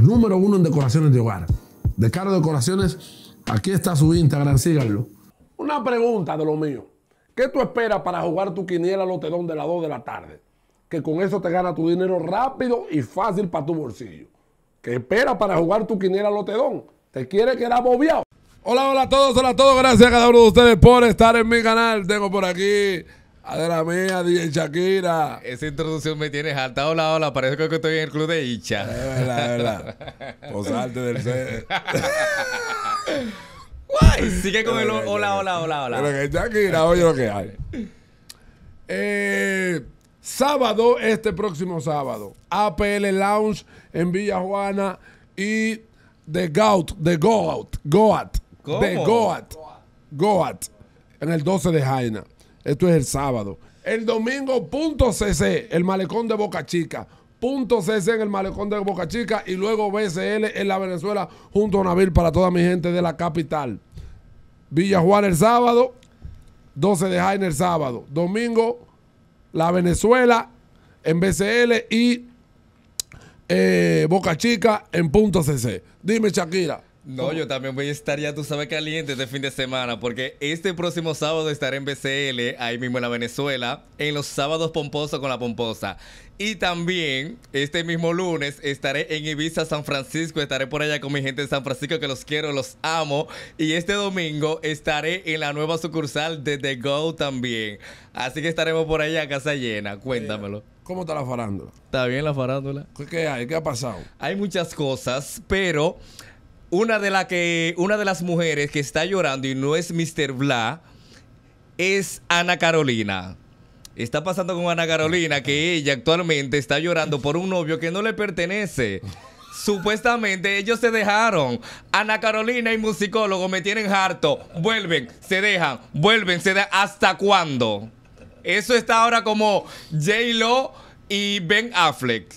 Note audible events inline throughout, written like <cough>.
número uno en decoraciones de hogar. De Caro Decoraciones, aquí está su Instagram, síganlo. Una pregunta de lo mío. ¿Qué tú esperas para jugar tu quiniela lotedón de las 2 de la tarde? Que con eso te gana tu dinero rápido y fácil para tu bolsillo. ¿Qué esperas para jugar tu quiniela lotedón? ¿Te quiere quedar bobeado? Hola, hola a todos, hola a todos. Gracias a cada uno de ustedes por estar en mi canal. Tengo por aquí la mía, DJ Shakira. Esa introducción me tiene jaltado la ola. Parece que estoy en el club de Icha. Es verdad, es verdad. Posarte pues del C. Guay. Sigue con el hola, hola, hola, hola. Pero que Shakira, oye lo que hay. Eh, sábado, este próximo sábado. APL Lounge en Villa Juana y The Goat, The Goat, Goat. The Goat. Goat. En el 12 de Jaina. Esto es el sábado. El domingo, punto CC, el malecón de Boca Chica. Punto CC en el malecón de Boca Chica y luego BCL en la Venezuela junto a Nabil para toda mi gente de la capital. Villa Juan el sábado, 12 de Jaina el sábado. Domingo, la Venezuela en BCL y eh, Boca Chica en punto CC. Dime, Shakira. No, yo también voy a estar ya, tú sabes, caliente este fin de semana, porque este próximo sábado estaré en BCL, ahí mismo en la Venezuela, en los sábados pomposos con la pomposa. Y también este mismo lunes estaré en Ibiza, San Francisco, estaré por allá con mi gente de San Francisco que los quiero, los amo. Y este domingo estaré en la nueva sucursal de The Go también. Así que estaremos por allá, casa llena, cuéntamelo. ¿Cómo está la farándula? Está bien la farándula. ¿Qué hay? ¿Qué ha pasado? Hay muchas cosas, pero... Una de, las mujeres que está llorando y no es Mr. Bla es Ana Carolina. Está pasando con Ana Carolina que <laughs> ella actualmente está llorando por un novio que no le pertenece. Supuestamente ellos se dejaron. Ana Carolina y musicólogo me tienen harto. Vuelven, se dejan, vuelven, se dejan. ¿Hasta cuándo? Eso está ahora como J-Lo y Ben Affleck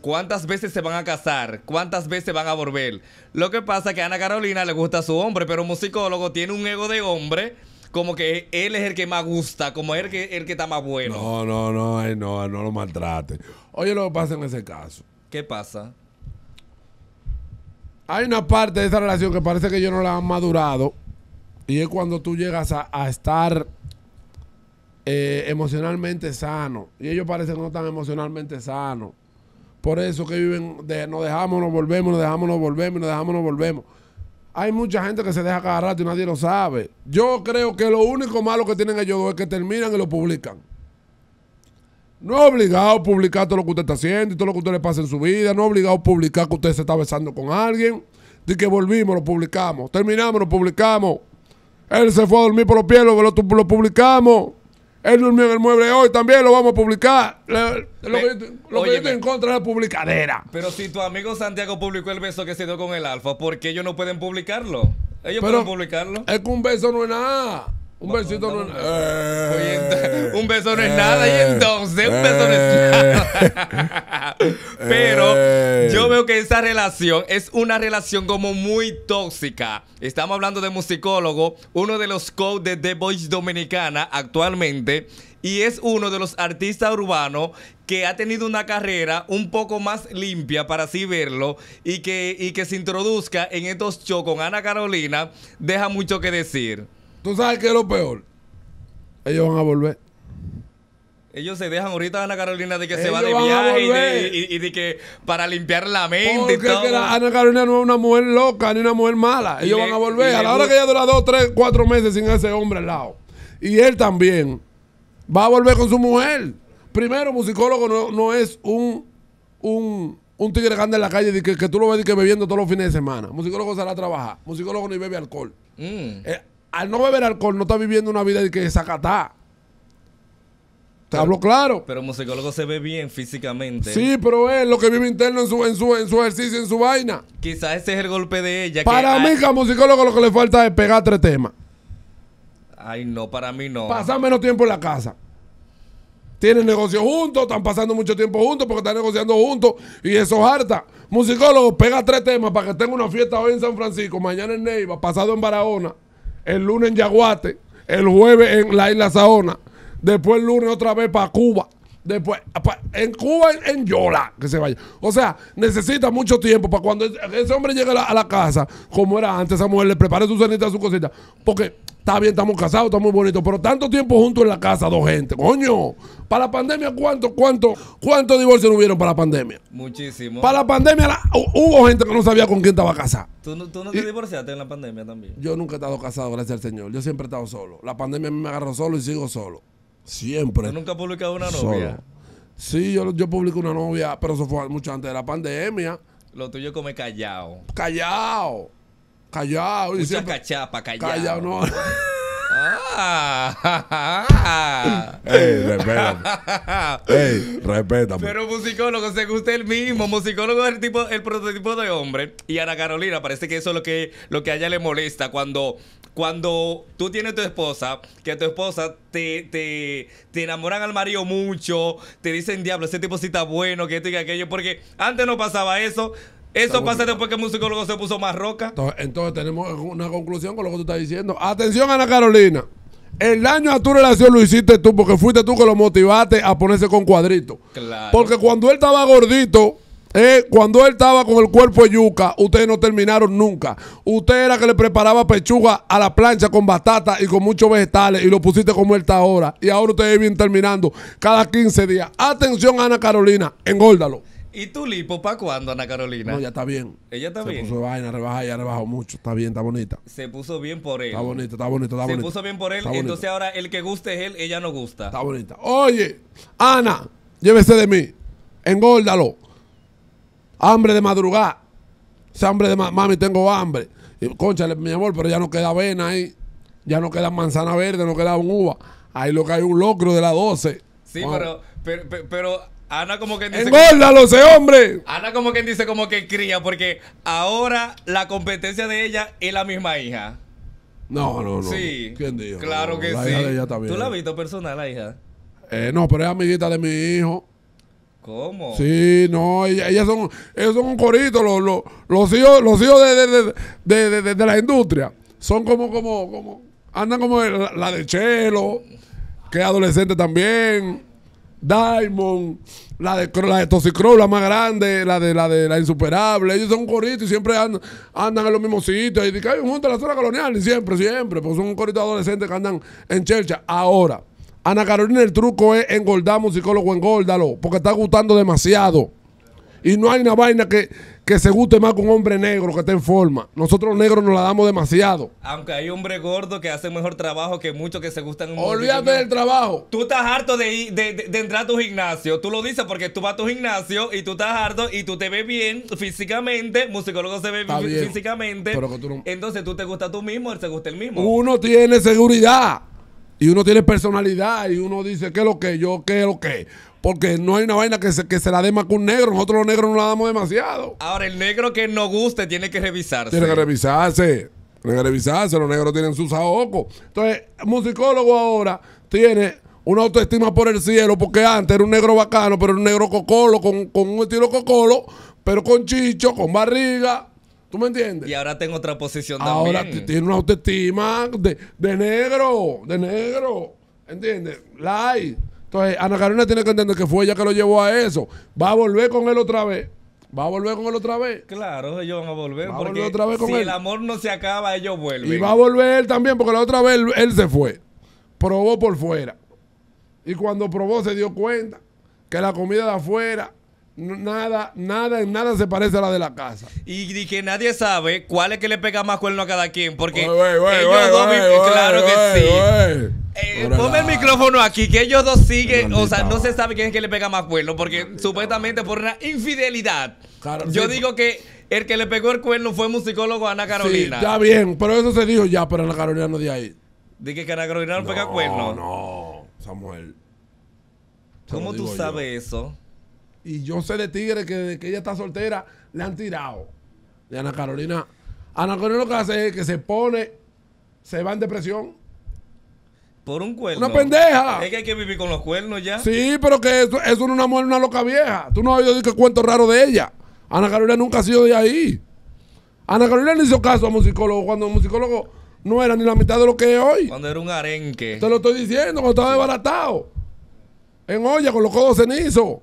cuántas veces se van a casar, cuántas veces van a volver. Lo que pasa es que a Ana Carolina le gusta a su hombre, pero un musicólogo tiene un ego de hombre. Como que él es el que más gusta, como es el que, está más bueno. No, no, no, no, no lo maltrate. Oye lo que pasa en ese caso. ¿Qué pasa? Hay una parte de esa relación que parece que yo no la han madurado. Y es cuando tú llegas a, estar eh, emocionalmente sano. Y ellos parecen no tan emocionalmente sano. Por eso que viven, de, nos dejamos, nos volvemos, nos dejamos, nos volvemos, nos dejamos, nos volvemos. Hay mucha gente que se deja cada rato y nadie lo sabe. Yo creo que lo único malo que tienen ellos dos es que terminan y lo publican. No es obligado a publicar todo lo que usted está haciendo y todo lo que usted le pasa en su vida. No es obligado a publicar que usted se está besando con alguien. De que volvimos, lo publicamos. Terminamos, lo publicamos. Él se fue a dormir por los pies, lo, lo publicamos. Él durmió en el mueble hoy, también lo vamos a publicar. lo, que, yo, en contra es la publicadera. Pero si tu amigo Santiago publicó el beso que se dio con el Alfa, ¿por qué ellos no pueden publicarlo? Ellos pueden publicarlo. Es que un beso no es nada. Un besito no es nada. Eh. un beso no es nada. Y eh. entonces, un beso no es eh. nada. <laughs> Pero yo veo que esa relación es una relación como muy tóxica. Estamos hablando de musicólogo, uno de los coaches de The Voice Dominicana actualmente. Y es uno de los artistas urbanos que ha tenido una carrera un poco más limpia, para así verlo, y que, y que se introduzca en estos shows con Ana Carolina, deja mucho que decir. ¿Tú sabes qué es lo peor? Ellos van a volver. Ellos se dejan ahorita Ana Carolina de que se va de viaje y de, que para limpiar la mente. y todo. Que Ana Carolina no es una mujer loca ni una mujer mala. Ellos van a volver. A la hora que ella dura dos, tres, cuatro meses sin ese hombre al lado. Y él también va a volver con su mujer. Primero, musicólogo no, es un, un, un, tigre grande en la calle de que, tú lo ves que bebiendo todos los fines de semana. Musicólogo sale a trabajar. Musicólogo ni bebe alcohol. Mm. Eh, al no beber alcohol no está viviendo una vida de que acatá Te hablo claro. Pero musicólogo se ve bien físicamente. Sí, pero es lo que vive interno en su, en su, en su ejercicio, en su vaina. Quizás ese es el golpe de ella. Para mí, musicólogo lo que le falta es pegar tres temas. Ay, no, para mí no. Pasar menos tiempo en la casa. Tienen negocio juntos, están pasando mucho tiempo juntos porque están negociando juntos y eso harta. Musicólogo, pega tres temas para que tenga una fiesta hoy en San Francisco, mañana en Neiva, pasado en Barahona el lunes en Yaguate, el jueves en la isla Saona, después el lunes otra vez para Cuba, después en Cuba, en, Yola, que se vaya. O sea, necesita mucho tiempo para cuando ese hombre llegue a la, a la casa, como era antes, esa mujer le prepare su cenita, su cosita, porque Está bien, estamos casados, estamos bonitos, pero tanto tiempo juntos en la casa, dos gente. Coño, para la pandemia, ¿cuánto, cuánto, cuántos divorcios no hubieron para la pandemia? Muchísimo. Para la pandemia hubo gente que no sabía con quién estaba casado? ¿Tú, no, te divorciaste en la pandemia también? Yo nunca he estado casado, gracias al Señor. Yo siempre he estado solo. La pandemia me agarró solo y sigo solo. Siempre. ¿Tú nunca has publicado una novia? Sí, yo, yo una novia, pero eso fue mucho antes de la pandemia. Lo tuyo come callado. Callado. Callao. Mucha siempre, cachapa, callao. Callao, no. Ah. Ey, respeta. Ey, respétame... Pero musicólogo, se gusta el mismo. Musicólogo es el tipo, el prototipo de hombre. Y Ana Carolina, parece que eso es lo que, lo que a ella le molesta cuando. Cuando tú tienes tu esposa, que tu esposa te, te, te enamoran al marido mucho, te dicen, diablo, ese tipo sí está bueno, que esto y aquello, porque antes no pasaba eso. Eso pasa después que el musicólogo se puso más roca. Entonces, tenemos una conclusión con lo que tú estás diciendo. Atención, Ana Carolina. El daño a tu relación lo hiciste tú porque fuiste tú que lo motivaste a ponerse con cuadrito. Claro. Porque cuando él estaba gordito, eh, cuando él estaba con el cuerpo yuca, ustedes no terminaron nunca. Usted era que le preparaba pechuga a la plancha con batata y con muchos vegetales y lo pusiste como él está ahora. Y ahora ustedes vienen terminando cada 15 días. Atención, Ana Carolina, engórdalo. ¿Y tu lipo para cuándo, Ana Carolina? No, ya está bien. Ella está bien. Se puso vaina, rebaja, ya rebajó mucho. Está bien, está bonita. Se puso bien por él. Está bonito, está bonito, está bonito. Se puso bien por él, entonces ahora el que guste es él, ella no gusta. Está bonita. Oye, Ana, llévese de mí. Engórdalo. Hambre de madrugada. Se hambre de mami, tengo hambre. Concha, mi amor, pero ya no queda avena ahí. Ya no queda manzana verde, no queda uva. Ahí lo que hay un locro de las 12. Sí, pero, pero, pero Ana como que dice. ¡Engórdalo, ese eh, hombre! Ana como quien dice como que cría, porque ahora la competencia de ella es la misma hija. No, no, no. Sí. ¿Quién dijo? Claro que sí. Hija ¿Tú la has visto personal, la hija? Eh, no, pero es amiguita de mi hijo. ¿Cómo? Sí, no, ellas, son, ellos son un corito, los, hijos, los hijos de, de, de, la industria. Son como, como, como, andan como la, la de Chelo, que es adolescente también. Diamond, la de, la de la más grande, la de la de la Insuperable. Ellos son un y siempre andan, andan en los mismos sitios. Y dicen, junto a la zona colonial, y siempre, siempre. Pues son un corito adolescente que andan en church. Ahora, Ana Carolina, el truco es engordar, psicólogo, engórdalo, porque está gustando demasiado. Y no hay una vaina que, se guste más que un hombre negro que esté en forma. Nosotros los negros nos la damos demasiado. Aunque hay hombres gordos que hacen mejor trabajo que muchos que se gustan. Olvídate del trabajo. Tú estás harto de, de, entrar a tu gimnasio. Tú lo dices porque tú vas a tu gimnasio y tú estás harto y tú te ves bien físicamente. Musicólogo se ve bien, físicamente. Pero Entonces tú te gusta tú mismo, él se gusta el mismo. Uno tiene seguridad. Y uno tiene personalidad y uno dice, ¿qué es lo que? Yo, ¿qué es lo que? Porque no hay una vaina que se, la dé más que un negro. Nosotros los negros no la damos demasiado. Ahora, el negro que no guste tiene que revisarse. Tiene que revisarse. Tiene que revisarse. Los negros tienen sus ahocos. Entonces, el musicólogo ahora tiene una autoestima por el cielo. Porque antes era un negro bacano, pero un negro cocolo, con, con un estilo cocolo, pero con chicho, con barriga. ¿Tú me entiendes? Y ahora tengo otra posición de también. Ahora tiene una autoestima de, de negro, de negro. ¿Entiendes? Light. Entonces, Ana Carolina tiene que entender que fue ella que lo llevó a eso. Va a volver con él otra vez. ¿Va a volver con él otra vez? Claro, ellos van a volver. porque si el amor no se acaba, ellos vuelven. Y va a volver él también, porque la otra vez él, se fue. Probó por fuera. Y cuando probó se dio cuenta que la comida de afuera, nada, nada, nada se parece a la de la casa. Y, que nadie sabe cuál es que le pega más cuerno a cada quien, porque oye, ellos dos claro que sí. Eh, ponme el micrófono aquí, que ellos dos siguen, o sea, no se sabe quién es que le pega más cuerno, porque supuestamente por una infidelidad. yo digo que el que le pegó el cuerno fue musicólogo Ana Carolina. Sí, está bien, pero eso se dijo ya, pero Ana Carolina no de ahí. Dije que Ana Carolina no, pega cuerno. No, Samuel. ¿Cómo tú sabes eso? Y yo sé de tigre que desde que ella está soltera le han tirado. De Ana Carolina. Ana Carolina lo que hace es que se pone, se va en depresión por un cuerno. Una pendeja. Es que hay que vivir con los cuernos ya. Sí, pero que eso, es una mujer, una loca vieja. Tú no has oído que cuento raro de ella. Ana Carolina nunca ha sido de ahí. Ana Carolina le hizo caso a musicólogo cuando el musicólogo no era ni la mitad de lo que es hoy. Cuando era un arenque. Te lo estoy diciendo, cuando estaba desbaratado. En olla, con los codos cenizos.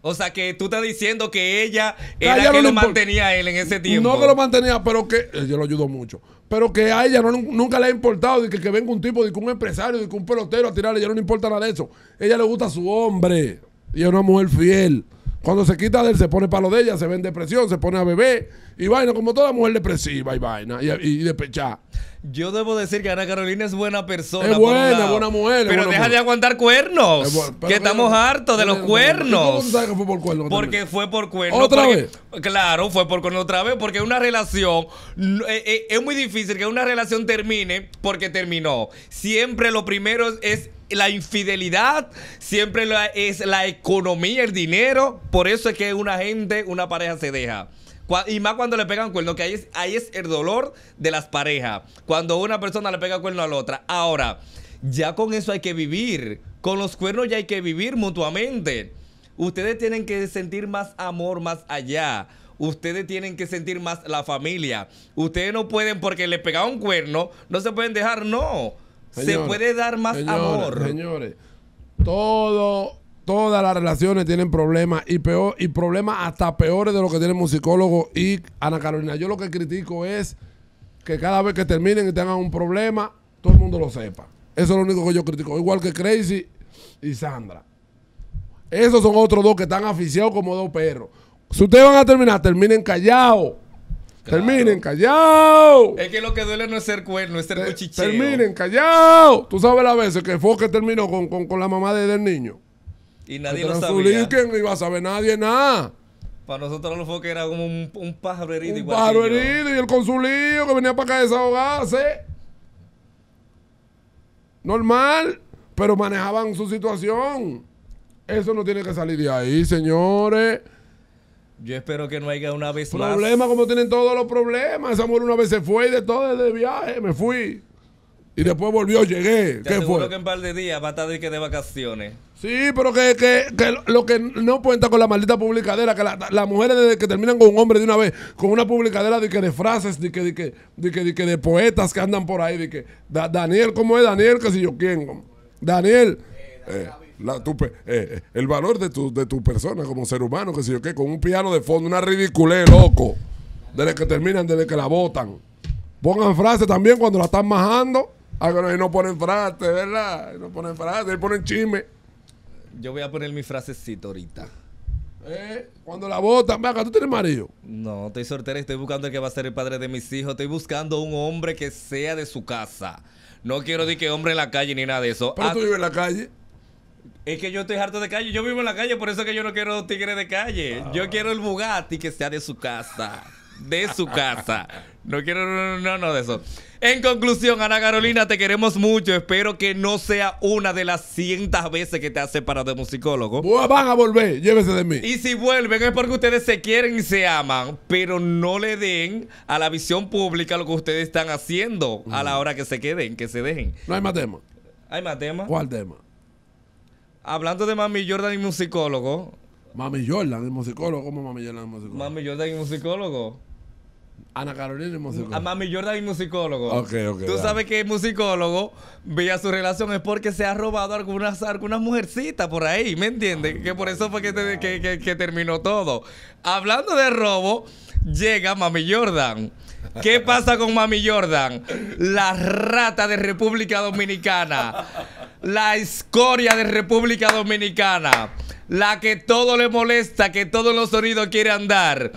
O sea, que tú estás diciendo que ella ah, era que, lo mantenía a él en ese tiempo. No que lo mantenía, pero que eh, Yo lo ayudó mucho. Pero que a ella nunca le ha importado que, venga un tipo, de un empresario, de un pelotero a tirarle, ella no le importa nada de eso. Ella le gusta a su hombre y es una mujer fiel. Cuando se quita de él, se pone palo de ella, se ve en depresión, se pone a beber y vaina, como toda mujer depresiva y vaina, y, despechada. Yo debo decir que Ana Carolina es buena persona. Es buena, buena mujer. Pero deja de aguantar cuernos. que, estamos hartos de los cuernos. ¿Cómo sabes que fue por cuernos? Porque fue por cuernos. ¿Otra vez? Claro, fue por cuernos otra vez. Porque una relación. Eh, eh, es muy difícil que una relación termine porque terminó. Siempre lo primero es la infidelidad. Siempre es la economía, el dinero por eso es que una gente, una pareja se deja. Y más cuando le pegan cuerno, que ahí es, el dolor de las parejas. Cuando una persona le pega cuerno a la otra. Ahora, ya con eso hay que vivir. Con los cuernos ya hay que vivir mutuamente. Ustedes tienen que sentir más amor más allá. Ustedes tienen que sentir más la familia. Ustedes no pueden, porque le pegaron cuerno, no se pueden dejar, no. se puede dar más amor. Señores, todo Todas las relaciones tienen problemas y peor y problemas hasta peores de lo que tienen musicólogo y Ana Carolina. Yo lo que critico es que cada vez que terminen y tengan un problema, todo el mundo lo sepa. Eso es lo único que yo critico. Igual que Crazy y Sandra. Esos son otros dos que están aficiados como dos perros. Si ustedes van a terminar, terminen callados. Terminen callados. Es que lo que duele no es ser cuerno, es ser Terminen callado. Tú sabes las veces que fue que terminó con, la mamá del niño. Y nadie este lo sabía. que no iba a saber nadie nada. Para nosotros lo fue que era como un, pájaro herido. Un pájaro herido y el consulido que venía para acá desahogarse. Normal, pero manejaban su situación. Eso no tiene que salir de ahí, señores. Yo espero que no haya una vez Problema más. Problema como tienen todos los problemas. Esa mujer una vez se fue y de todo, de viaje, me fui. Y después volvió, llegué. ¿Qué fue? que en par de días va a estar de, que de vacaciones. Sí, pero que, lo que no cuenta con la maldita publicadera, que las la mujeres que terminan con un hombre de una vez, con una publicadera de que de frases, de que de, que, poetas que andan por ahí, de que Daniel, ¿cómo es Daniel? Que si yo quién, Daniel. Eh, eh, eh, el valor de tu, de tu persona como ser humano, que si yo qué, con un piano de fondo, una ridiculez, loco. Desde que terminan, desde que la votan. Pongan frase también cuando la están majando. Ah, pero ahí no ponen frase, ¿verdad? no ponen frase, ahí ponen chisme. Yo voy a poner mi frasecito ahorita. Eh, cuando la bota vaca, ¿tú tienes marido? No, estoy soltera, estoy buscando el que va a ser el padre de mis hijos. Estoy buscando un hombre que sea de su casa. No quiero decir que hombre en la calle ni nada de eso. Pero ah, tú vives en la calle. Es que yo estoy harto de calle. Yo vivo en la calle, por eso es que yo no quiero tigres de calle. Ah. Yo quiero el Bugatti que sea de su casa de su casa. No quiero, no, no, no, de eso. En conclusión, Ana Carolina, te queremos mucho. Espero que no sea una de las cientas veces que te has separado de musicólogo. Van a volver, llévese de mí. Y si vuelven es porque ustedes se quieren y se aman, pero no le den a la visión pública lo que ustedes están haciendo a la hora que se queden, que se dejen. No hay más tema. ¿Hay más tema? ¿Cuál tema? Hablando de Mami Jordan y musicólogo. Mami Jordan y musicólogo. ¿Cómo Mami Jordan y musicólogo? Mami Jordan y musicólogo. Ana Carolina es musicóloga. A Mami Jordan es musicólogo. Ok, ok. Tú sabes que el musicólogo, vía su relación, es porque se ha robado algunas, algunas mujercitas por ahí, ¿me entiendes? que por eso fue que, que, terminó todo. Hablando de robo, llega Mami Jordan. ¿Qué <laughs> pasa con Mami Jordan? La rata de República Dominicana. La escoria de República Dominicana. La que todo le molesta, que todos los sonidos quiere andar.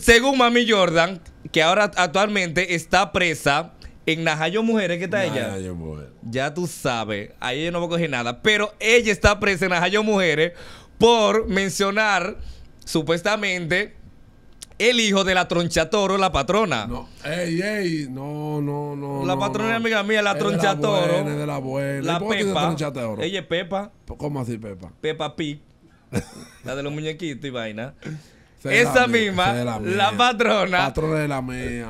Según Mami Jordan, que ahora actualmente está presa en Najayo Mujeres, ¿qué está ella? Najayo Mujeres. Ya tú sabes, ahí ella no voy a coger nada. Pero ella está presa en Najayo Mujeres por mencionar, supuestamente, el hijo de la tronchatoro, la patrona. No, ey, ey, no, no, no. La patrona es amiga mía, la tronchatoro. la, la, la Pepa. De ella es Pepa. ¿Cómo así Pepa? Pepa Pi. <laughs> la de los muñequitos y vaina esa misma, la, patrona.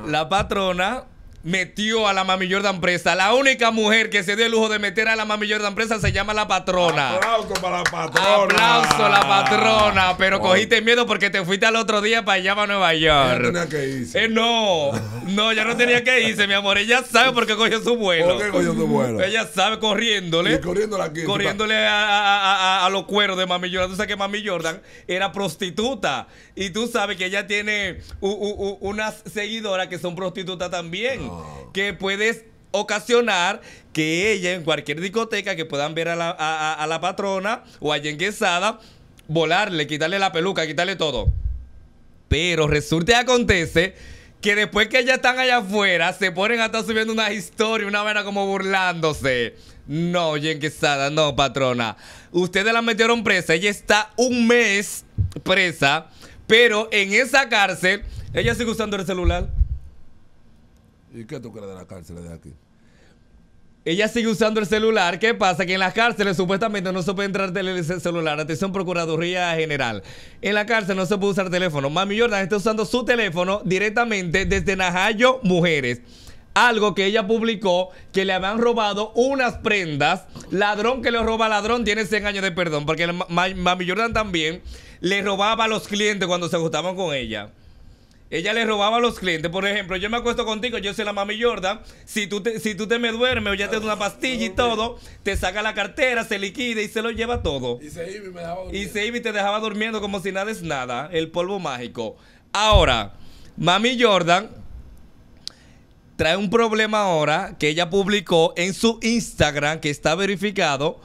La patrona metió a la mami Jordan presa. La única mujer que se dio el lujo de meter a la mami Jordan presa se llama la patrona. Aplauso para la patrona. Aplauso la patrona. Pero cogiste miedo porque te fuiste al otro día para allá a Nueva York. no tenía que irse. Eh, no, no, ya no tenía que irse, mi amor. Ella sabe por qué cogió su vuelo. ¿Por qué cogió su vuelo? Ella sabe corriéndole. Y corriéndole aquí. Corriéndole a, los cueros de mami Jordan. Tú sabes que mami Jordan era prostituta. Y tú sabes que ella tiene unas seguidoras que son prostitutas también. <laughs> que puedes ocasionar que ella en cualquier discoteca que puedan ver a la, patrona o a Quesada volarle, quitarle la peluca, quitarle todo. Pero resulta y acontece que después que ya están allá afuera, se ponen a estar subiendo una historia, una vena como burlándose. No, Quesada, no, patrona. Ustedes la metieron presa, ella está un mes presa, pero en esa cárcel, ella sigue usando el celular. ¿Y qué tú crees de la cárcel de aquí? Ella sigue usando el celular. ¿Qué pasa? Que en las cárceles supuestamente no se puede entrar el celular. Atención, Procuraduría General. En la cárcel no se puede usar teléfono. Mami Jordan está usando su teléfono directamente desde Najayo Mujeres. Algo que ella publicó que le habían robado unas prendas. Ladrón que le roba ladrón tiene 100 años de perdón. Porque Mami Jordan también le robaba a los clientes cuando se ajustaban con ella. Ella le robaba a los clientes. Por ejemplo, yo me acuesto contigo, yo soy la mami Jordan. Si tú te, si tú te me duermes o ya te doy una pastilla y todo, te saca la cartera, se liquida y se lo lleva todo. Y se Y se iba y te dejaba durmiendo como si nada es nada. El polvo mágico. Ahora, mami Jordan trae un problema ahora que ella publicó en su Instagram, que está verificado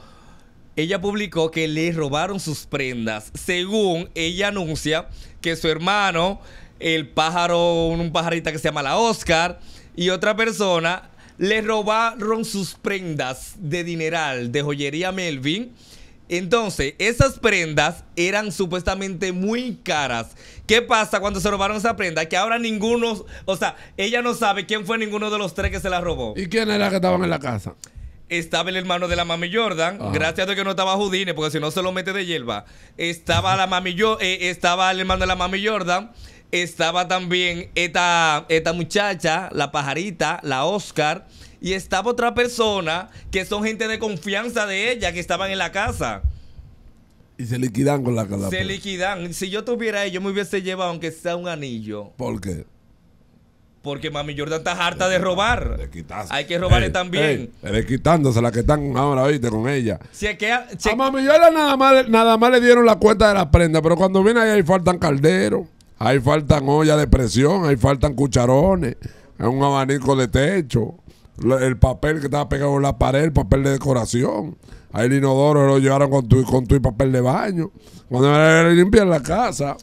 ella publicó que le robaron sus prendas, según ella anuncia que su hermano el pájaro, un pajarita que se llama la Oscar, y otra persona le robaron sus prendas de dineral de joyería Melvin. Entonces, esas prendas eran supuestamente muy caras. ¿Qué pasa cuando se robaron esas prenda? Que ahora ninguno, o sea, ella no sabe quién fue ninguno de los tres que se la robó. ¿Y quién era que estaban en la casa? Estaba el hermano de la mami Jordan, gracias a que no estaba Judine, porque si no se lo mete de hierba. Estaba la mami yo, eh, estaba el hermano de la mami Jordan estaba también esta, esta muchacha, la pajarita, la Oscar, y estaba otra persona que son gente de confianza de ella que estaban en la casa. Y se liquidan con la casa Se liquidan. Si yo tuviera ellos me hubiese llevado aunque sea un anillo. ¿Por qué? Porque mami Jordan está harta de robar. Hay que robarle también. quitándose la que están ahora, con ella. A mami Jordan nada más, nada más le dieron la cuenta de las prenda. pero cuando viene ahí, ahí faltan calderos. Ahí faltan ollas de presión, ahí faltan cucharones, un abanico de techo, el papel que estaba pegado en la pared, el papel de decoración. Ahí el inodoro lo llevaron con tu, con tu papel de baño. Cuando limpian la casa.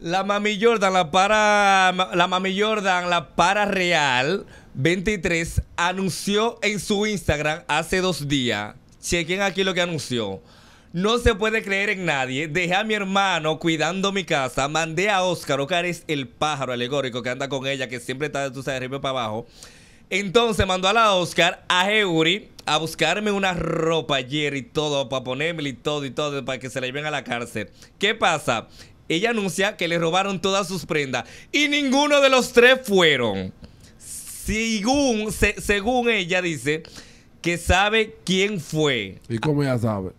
La Mami Jordan, la para, la Mami Jordan, la para real 23, anunció en su Instagram hace dos días. Chequen aquí lo que anunció no se puede creer en nadie. Dejé a mi hermano cuidando mi casa. Mandé a Oscar. Oscar es el pájaro alegórico que anda con ella, que siempre está de tu arriba para abajo. Entonces mandó a la Oscar, a Heuri, a buscarme una ropa ayer y todo, para ponerme y todo y todo, para que se la lleven a la cárcel. ¿Qué pasa? Ella anuncia que le robaron todas sus prendas y ninguno de los tres fueron. Según, según ella dice que sabe quién fue. ¿Y cómo ella sabe?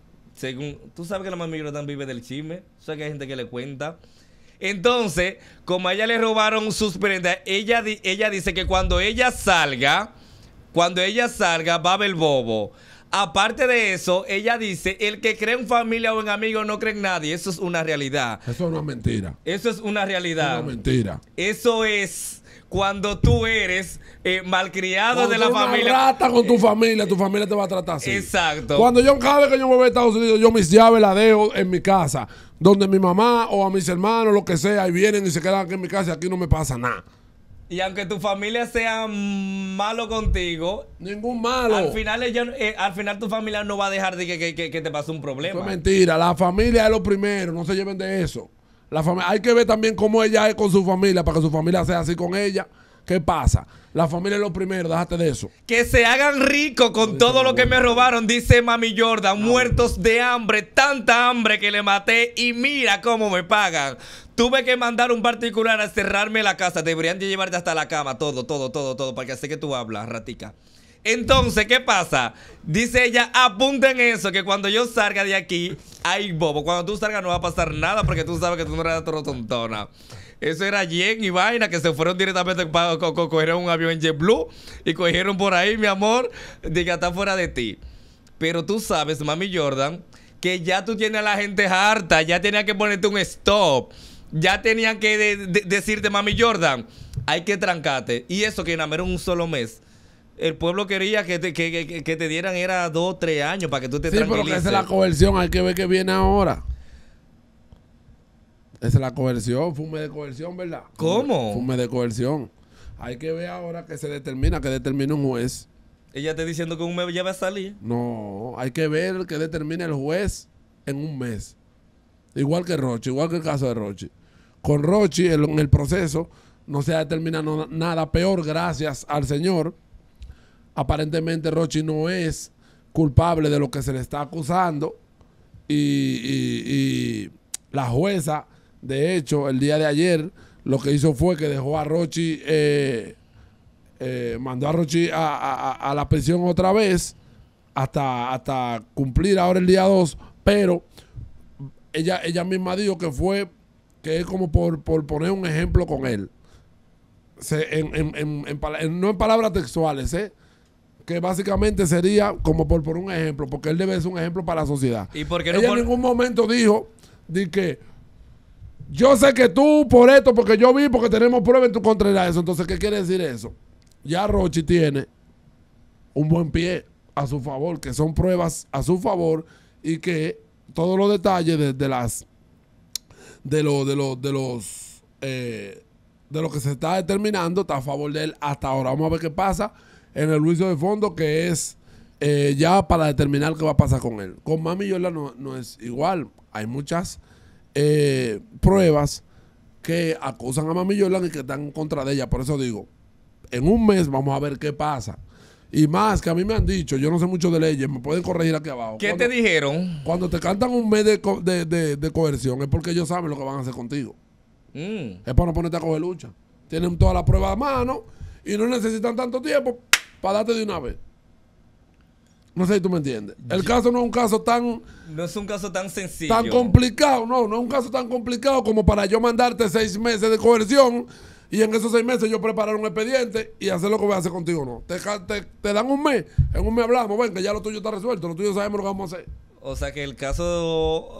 tú sabes que la mamá tan vive del chisme, o sea que hay gente que le cuenta. Entonces, como a ella le robaron sus prendas, ella, ella dice que cuando ella salga, cuando ella salga, va a ver bobo. Aparte de eso, ella dice, el que cree en familia o en amigo no cree en nadie. Eso es una realidad. Eso no es mentira. Eso es una realidad. no es mentira. Eso es cuando tú eres eh, malcriado de la familia. trata con tu eh, familia, tu familia te va a tratar así. Exacto. Cuando yo cabe que yo me voy a Estados Unidos, yo mis llaves las dejo en mi casa, donde mi mamá o a mis hermanos, lo que sea, y vienen y se quedan aquí en mi casa y aquí no me pasa nada. Y aunque tu familia sea malo contigo, ningún malo. Al final, eh, al final tu familia no va a dejar de que, te pase un problema. es mentira. La familia es lo primero. No se lleven de eso familia, hay que ver también cómo ella es con su familia para que su familia sea así con ella. ¿Qué pasa? La familia es lo primero, déjate de eso. Que se hagan ricos con todo lo que me robaron, dice Mami Jordan. Ah, Muertos de hambre, tanta hambre que le maté y mira cómo me pagan. Tuve que mandar un particular a cerrarme la casa. Deberían de llevarte hasta la cama, todo, todo, todo, todo, para que así que tú hablas, ratica. Entonces, ¿qué pasa? Dice ella, apunten eso, que cuando yo salga de aquí, ay, bobo, cuando tú salgas no va a pasar nada porque tú sabes que tú no eres todo tontona. Eso era Jen y Vaina que se fueron directamente para co coger un avión en JetBlue y cogieron por ahí, mi amor, de que está fuera de ti. Pero tú sabes, mami Jordan, que ya tú tienes a la gente harta, ya tenía que ponerte un stop, ya tenían que decirte, mami Jordan, hay que trancarte. Y eso que en un solo mes el pueblo quería que te, que, te dieran era dos, tres años para que tú te tranquilices. Sí, pero esa es la coerción, hay que ver qué viene ahora. Esa es la coerción, fume de coerción, ¿verdad? ¿Cómo? Fume de coerción. Hay que ver ahora que se determina, que determina un juez. ¿Ella te diciendo que un mes ya va a salir? No, hay que ver que determina el juez en un mes. Igual que Rochi, igual que el caso de roche Con roche en el proceso, no se ha determinado nada peor, gracias al Señor aparentemente Rochi no es culpable de lo que se le está acusando y, la jueza, de hecho, el día de ayer lo que hizo fue que dejó a Rochi, eh, eh mandó a Rochi a, la prisión otra vez hasta, hasta cumplir ahora el día 2, pero ella, ella misma dijo que fue, que es como por, por poner un ejemplo con él. no en palabras textuales, ¿eh? que básicamente sería como por, por un ejemplo, porque él debe ser un ejemplo para la sociedad. ¿Y por en ningún momento dijo de que yo sé que tú por esto, porque yo vi, porque tenemos pruebas en tu contra eso. Entonces, ¿qué quiere decir eso? Ya Rochi tiene un buen pie a su favor, que son pruebas a su favor y que todos los detalles de, las de lo de los de los eh, de lo que se está determinando está a favor de él hasta ahora. Vamos a ver qué pasa en el juicio de fondo que es eh, ya para determinar qué va a pasar con él. Con Mami Yola no, es igual. Hay muchas eh, pruebas que acusan a Mami Yolan y que están en contra de ella. Por eso digo, en un mes vamos a ver qué pasa. Y más, que a mí me han dicho, yo no sé mucho de leyes, me pueden corregir aquí abajo. ¿Qué te dijeron? Cuando te cantan un mes de, coerción es porque ellos saben lo que van a hacer contigo. Mm. Es para no ponerte a coger lucha. Tienen todas las pruebas a mano y no necesitan tanto tiempo para darte de una vez. No sé si tú me entiendes. El caso no es un caso tan. No es un caso tan sencillo. Tan complicado, no. No es un caso tan complicado como para yo mandarte seis meses de coerción y en esos seis meses yo preparar un expediente y hacer lo que voy a hacer contigo, no. Te, dan un mes. En un mes hablamos, ven, que ya lo tuyo está resuelto. Lo tuyo sabemos lo que vamos a hacer. O sea que el caso.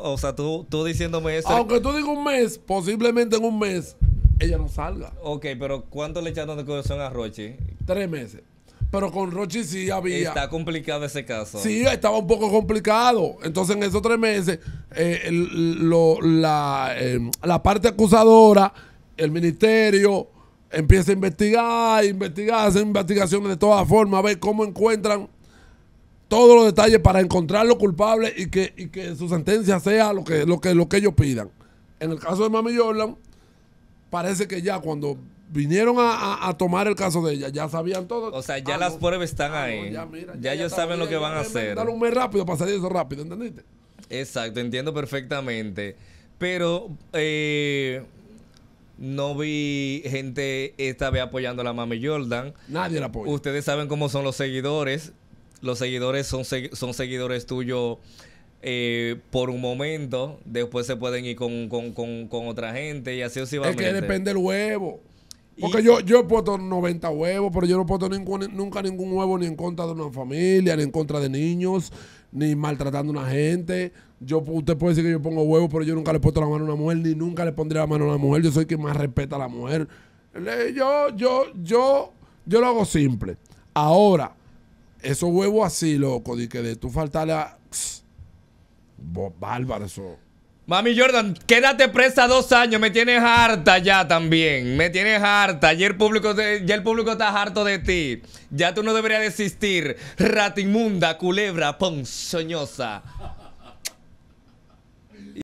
O sea, tú, tú diciéndome eso. Aunque tú digas un mes, posiblemente en un mes ella no salga. Ok, pero ¿cuánto le echaron de coerción a Roche? Tres meses. Pero con Rochi sí había. Está complicado ese caso. Sí, estaba un poco complicado. Entonces, en esos tres meses, eh, em, la, parte acusadora, el ministerio, empieza a investigar, investigar, hacer investigaciones de todas formas, a ver cómo encuentran todos los detalles para encontrar los culpables y que, su sentencia sea lo que, lo, que, lo que ellos pidan. En el caso de Mami Jordan, parece que ya cuando vinieron a, tomar el caso de ella, ya sabían todo. O sea, ya ah, las pruebas están ah, ahí. ya, ellos saben lo que van a eh, hacer. Dar un mes rápido para salir eso rápido, ¿entendiste? Exacto, entiendo perfectamente. Pero eh, no vi gente esta vez apoyando a la mami Jordan. Nadie la apoya. Ustedes saben cómo son los seguidores. Los seguidores son, son seguidores tuyos eh, por un momento. Después se pueden ir con, con, otra gente y así va Es que depende el huevo. Porque yo, yo he puesto 90 huevos, pero yo no he puesto nunca ningún huevo ni en contra de una familia, ni en contra de niños, ni maltratando a una gente. Yo, usted puede decir que yo pongo huevos, pero yo nunca le he puesto la mano a una mujer, ni nunca le pondré la mano a una mujer. Yo soy quien más respeta a la mujer. Yo, yo, yo, yo lo hago simple. Ahora, esos huevos así, loco, de que de tú faltarle a... bárbaro Mami Jordan, quédate presa dos años, me tienes harta ya también, me tienes harta, ya el público, el público está harto de ti, ya tú no deberías desistir, Ratimunda, culebra, ponzoñosa.